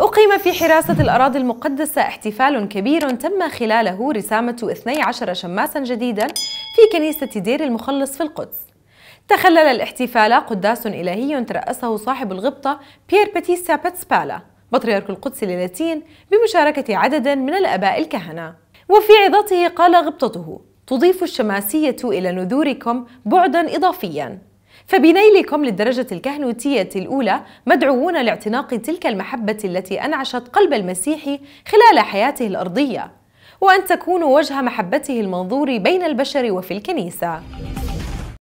أقيم في حراسة الأراضي المقدسة احتفال كبير تم خلاله رسامة 12 شماسا جديدا في كنيسة دير المخلص في القدس تخلل الاحتفال قداس إلهي ترأسه صاحب الغبطة بيير باتيستا باتسبالا بطريرك القدس للاتين بمشاركة عدد من الأباء الكهنة وفي عظته قال غبطته تضيف الشماسية إلى نذوركم بعدا إضافيا فبنيلكم للدرجة الكهنوتية الأولى مدعوون لاعتناق تلك المحبة التي أنعشت قلب المسيح خلال حياته الأرضية وأن تكونوا وجه محبته المنظور بين البشر وفي الكنيسة